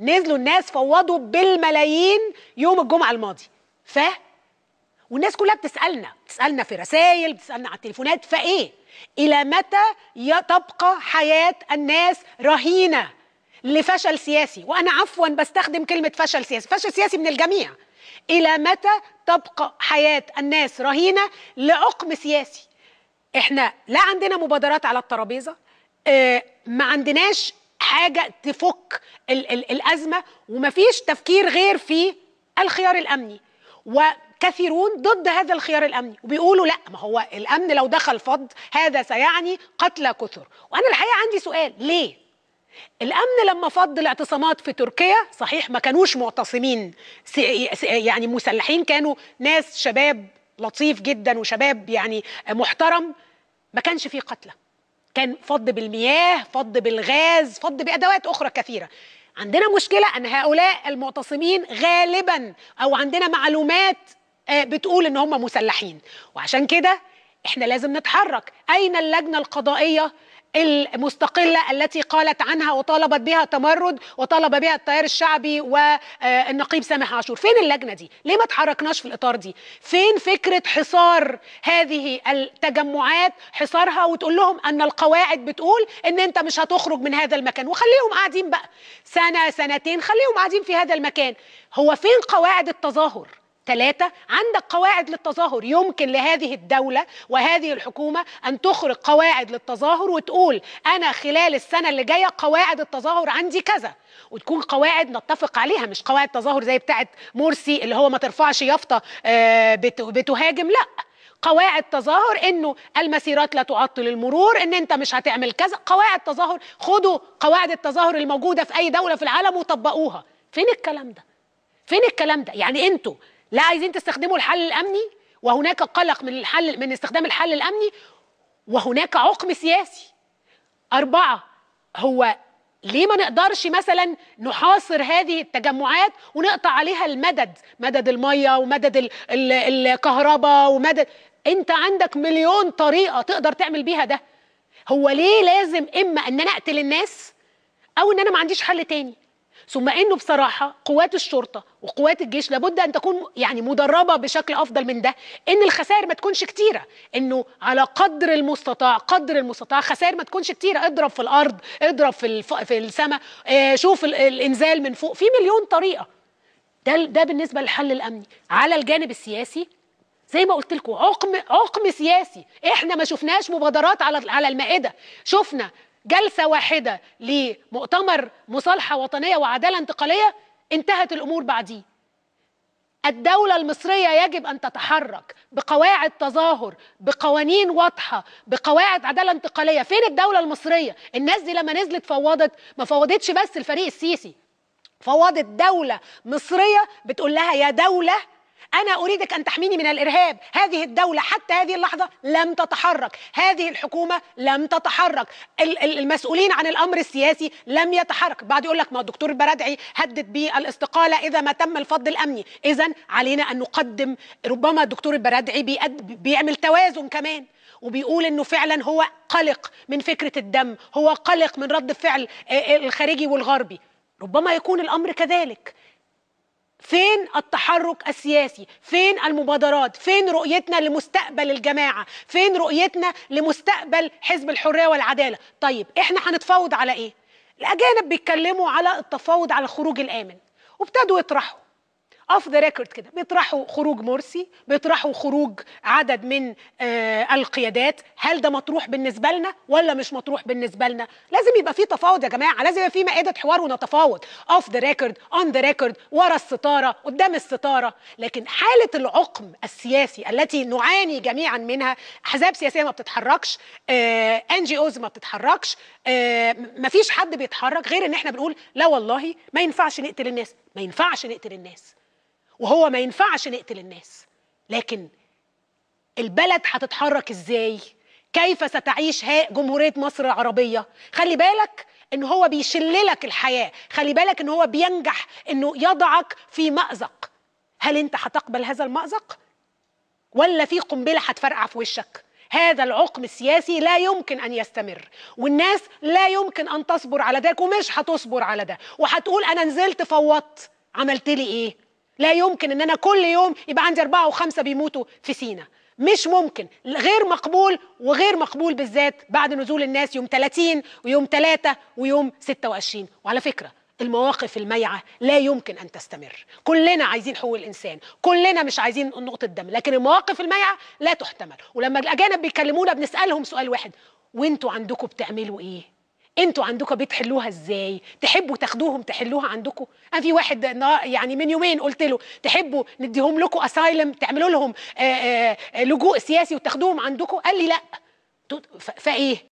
نزلوا الناس فوضوا بالملايين يوم الجمعه الماضي ف والناس كلها بتسالنا بتسالنا في رسائل بتسالنا على التليفونات فايه الى متى تبقى حياه الناس رهينه لفشل سياسي وانا عفوا بستخدم كلمه فشل سياسي فشل سياسي من الجميع الى متى تبقى حياه الناس رهينه لعقم سياسي احنا لا عندنا مبادرات على الترابيزه اه ما عندناش حاجه تفك ال ال الازمه ومفيش تفكير غير في الخيار الامني وكثيرون ضد هذا الخيار الامني وبيقولوا لا ما هو الامن لو دخل فض هذا سيعني قتلى كثر وانا الحقيقه عندي سؤال ليه الامن لما فض الاعتصامات في تركيا صحيح ما كانوش معتصمين يعني مسلحين كانوا ناس شباب لطيف جدا وشباب يعني محترم ما كانش فيه قتله كان فض بالمياه فض بالغاز فض بأدوات أخرى كثيرة عندنا مشكلة أن هؤلاء المعتصمين غالبا أو عندنا معلومات آه، بتقول أن هم مسلحين وعشان كده احنا لازم نتحرك أين اللجنة القضائية المستقلة التي قالت عنها وطالبت بها تمرد وطالب بها التيار الشعبي والنقيب سامح عاشور فين اللجنة دي؟ ليه ما تحركناش في الإطار دي؟ فين فكرة حصار هذه التجمعات حصارها وتقول لهم أن القواعد بتقول أن أنت مش هتخرج من هذا المكان وخليهم قاعدين بقى سنة سنتين خليهم قاعدين في هذا المكان هو فين قواعد التظاهر؟ ثلاثة عندك قواعد للتظاهر يمكن لهذه الدولة وهذه الحكومة أن تخرج قواعد للتظاهر وتقول أنا خلال السنة اللي جاية قواعد التظاهر عندي كذا وتكون قواعد نتفق عليها مش قواعد تظاهر زي بتاعة مرسي اللي هو ما ترفعش يافطة آه، بتهاجم لأ قواعد تظاهر انه المسيرات لا تعطل المرور ان انت مش هتعمل كذا قواعد تظاهر خدوا قواعد التظاهر الموجوده في اي دوله في العالم وطبقوها فين الكلام ده فين الكلام ده يعني انتوا لا عايزين تستخدموا الحل الامني وهناك قلق من الحل من استخدام الحل الامني وهناك عقم سياسي اربعه هو ليه ما نقدرش مثلا نحاصر هذه التجمعات ونقطع عليها المدد مدد الميه ومدد الكهرباء ومدد انت عندك مليون طريقه تقدر تعمل بيها ده هو ليه لازم اما ان انا اقتل الناس او ان انا ما عنديش حل تاني ثم انه بصراحه قوات الشرطه وقوات الجيش لابد ان تكون يعني مدربه بشكل افضل من ده ان الخسائر ما تكونش كتيره انه على قدر المستطاع قدر المستطاع خسائر ما تكونش كتيره اضرب في الارض اضرب في الف... في السماء آه شوف ال... الانزال من فوق في مليون طريقه ده ده بالنسبه للحل الامني على الجانب السياسي زي ما قلت لكم عقم عقم سياسي احنا ما شفناش مبادرات على على المائده شفنا جلسه واحده لمؤتمر مصالحه وطنيه وعداله انتقاليه انتهت الامور بعديه الدولة المصرية يجب أن تتحرك بقواعد تظاهر بقوانين واضحة بقواعد عدالة انتقالية فين الدولة المصرية الناس دي لما نزلت فوضت ما فوضتش بس الفريق السيسي فوضت دولة مصرية بتقول لها يا دولة أنا أريدك أن تحميني من الإرهاب هذه الدولة حتى هذه اللحظة لم تتحرك هذه الحكومة لم تتحرك المسؤولين عن الأمر السياسي لم يتحرك بعد يقول لك ما الدكتور البرادعي هدد بالاستقالة إذا ما تم الفض الأمني إذا علينا أن نقدم ربما الدكتور البرادعي بيعمل توازن كمان وبيقول انه فعلا هو قلق من فكره الدم هو قلق من رد فعل آه، آه، الخارجي والغربي ربما يكون الامر كذلك فين التحرك السياسي فين المبادرات فين رؤيتنا لمستقبل الجماعه فين رؤيتنا لمستقبل حزب الحريه والعداله طيب احنا هنتفاوض على ايه الاجانب بيتكلموا على التفاوض على الخروج الامن وابتدوا يطرحوا اوف ذا ريكورد كده بيطرحوا خروج مرسي بيطرحوا خروج عدد من آه القيادات هل ده مطروح بالنسبه لنا ولا مش مطروح بالنسبه لنا لازم يبقى في تفاوض يا جماعه لازم يبقى في مائده حوار ونتفاوض اوف ذا ريكورد اون ذا ريكورد ورا الستاره قدام الستاره لكن حاله العقم السياسي التي نعاني جميعا منها احزاب سياسيه ما بتتحركش ان جي اوز ما بتتحركش آه ما فيش حد بيتحرك غير ان احنا بنقول لا والله ما ينفعش نقتل الناس ما ينفعش نقتل الناس وهو ما ينفعش نقتل الناس لكن البلد هتتحرك ازاي كيف ستعيش جمهوريه مصر العربيه خلي بالك ان هو بيشللك الحياه خلي بالك ان هو بينجح انه يضعك في مازق هل انت هتقبل هذا المازق ولا في قنبله هتفرقع في وشك هذا العقم السياسي لا يمكن ان يستمر والناس لا يمكن ان تصبر على ذلك ومش هتصبر على ده وهتقول انا نزلت فوضت عملت لي ايه لا يمكن ان انا كل يوم يبقى عندي اربعه وخمسه بيموتوا في سينا مش ممكن غير مقبول وغير مقبول بالذات بعد نزول الناس يوم 30 ويوم 3 ويوم 26 وعلى فكره المواقف الميعة لا يمكن أن تستمر كلنا عايزين حقوق الإنسان كلنا مش عايزين نقطة دم لكن المواقف الميعة لا تحتمل ولما الأجانب بيكلمونا بنسألهم سؤال واحد وانتوا عندكم بتعملوا ايه انتوا عندكم بيت حلوها ازاي تحبوا تاخدوهم تحلوها عندكم انا في واحد يعني من يومين قلت له تحبوا نديهم لكم اسايلم تعملوا لهم لجوء سياسي وتاخدوهم عندكم قال لي لا فايه